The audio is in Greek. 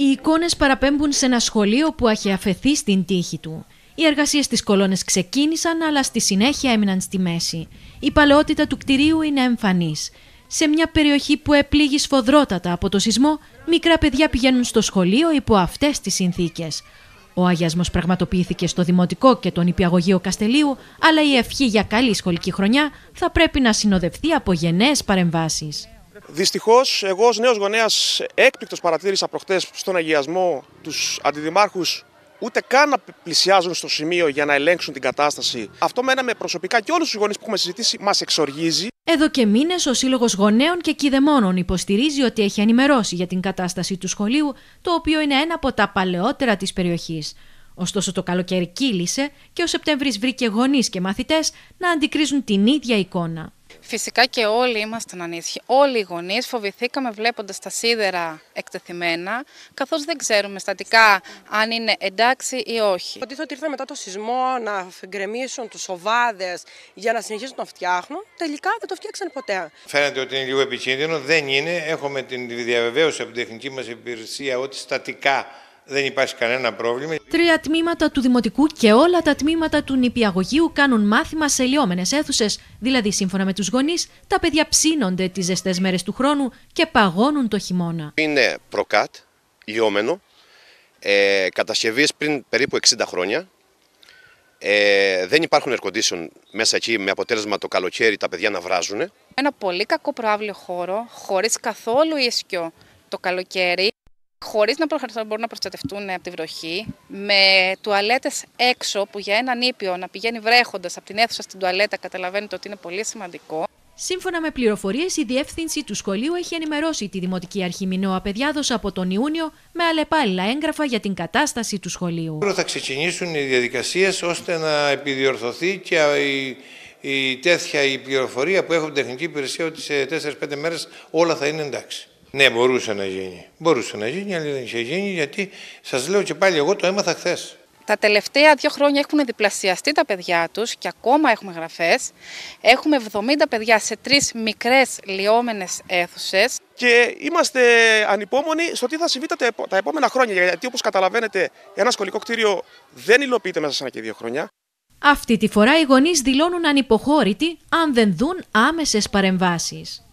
Οι εικόνες παραπέμπουν σε ένα σχολείο που έχει αφαιθεί στην τύχη του. Οι εργασίες της Κολόνες ξεκίνησαν, αλλά στη συνέχεια έμειναν στη μέση. Η παλαιότητα του κτηρίου είναι εμφανής. Σε μια περιοχή που επλήγει σφοδρότατα από το σεισμό, μικρά παιδιά πηγαίνουν στο σχολείο υπό αυτές τις συνθήκες. Ο αγιασμός πραγματοποιήθηκε στο Δημοτικό και τον Υπηαγωγείο Καστελίου, αλλά η ευχή για καλή σχολική χρονιά θα πρέπει να συνοδευτεί από γενναίες παρεμβάσεις. Δυστυχώς, εγώ ως νέος γονέας έκπληκτος παρατήρησα προχτές στον Αγιασμό τους αντιδημάρχους ούτε καν να πλησιάζουν στο σημείο για να ελέγξουν την κατάσταση. Αυτό μένα με προσωπικά και όλους τους γονείς που έχουμε συζητήσει μας εξοργίζει. Εδώ και μήνες, ο Σύλλογος Γονέων και Κιδεμόνων υποστηρίζει ότι έχει ενημερώσει για την κατάσταση του σχολείου, το οποίο είναι ένα από τα παλαιότερα της περιοχής. Ωστόσο, το καλοκαίρι κύλησε και ο Σεπτέμβρης βρήκε γονείς και μαθητές να αντικρίζουν την ίδια εικόνα. Φυσικά και όλοι ήμασταν ανήσυχοι. Όλοι οι γονείς φοβηθήκαμε βλέποντας τα σίδερα εκτεθειμένα, καθώς δεν ξέρουμε στατικά αν είναι εντάξει ή όχι. Υποτίθεται ότι ήρθαν μετά το σεισμό να γκρεμίσουν τους οβάδε για να συνεχίσουν να φτιάχνουν. Τελικά δεν το φτιάξαν ποτέ. Φαίνεται ότι είναι λίγο επικίνδυνο. Δεν είναι. Έχουμε την διαβεβαίωση από την τεχνική μας υπηρεσία ότι στατικά δεν υπάρχει κανένα πρόβλημα. Τρία τμήματα του Δημοτικού και όλα τα τμήματα του νηπιαγωγείου κάνουν μάθημα σε λιώμενε αίθουσες. Δηλαδή, σύμφωνα με τους γονείς, τα παιδιά ψήνονται τις ζεστές μέρες του χρόνου και παγώνουν το χειμώνα. Είναι προκάτ, λιώμενο, ε, κατασκευή πριν περίπου 60 χρόνια. Ε, δεν υπάρχουν air μέσα εκεί με αποτέλεσμα το καλοκαίρι τα παιδιά να βράζουν. Ένα πολύ κακό προάβλιο χώρο, χωρίς καθόλου ίσιο το καλοκαίρι χωρίς να μπορούν να προστατευτούν από τη βροχή, με τουαλέτες έξω που για έναν ήπιο να πηγαίνει βρέχοντας από την αίθουσα στην τουαλέτα, καταλαβαίνετε ότι είναι πολύ σημαντικό. Σύμφωνα με πληροφορίες, η διεύθυνση του σχολείου έχει ενημερώσει τη Δημοτική Αρχή Μινώα Παιδιάδος από τον Ιούνιο με αλλεπάλληλα έγγραφα για την κατάσταση του σχολείου. Θα ξεκινήσουν οι διαδικασίες ώστε να επιδιορθωθεί και η, η τέτοια η πληροφορία που έχουν τεχνική υπηρεσία ότι σε 4-5 μέρες όλα θα είναι εντάξει. Ναι, μπορούσε να γίνει. Μπορούσε να γίνει, αλλά δεν είχε γίνει γιατί σας λέω και πάλι εγώ το έμαθα χθες. Τα τελευταία δύο χρόνια έχουν διπλασιαστεί τα παιδιά τους και ακόμα έχουμε γραφές. Έχουμε 70 παιδιά σε τρεις μικρές λιώμενε αίθουσες. Και είμαστε ανυπόμονοι στο τι θα συμβεί τα επόμενα χρόνια. Γιατί, όπως καταλαβαίνετε, ένα σχολικό κτίριο δεν υλοποιείται μέσα σε ένα και δύο χρόνια. Αυτή τη φορά οι γονείς δηλώνουν ανυποχώρητοι αν δεν δουν άμεσες παρεμβάσεις.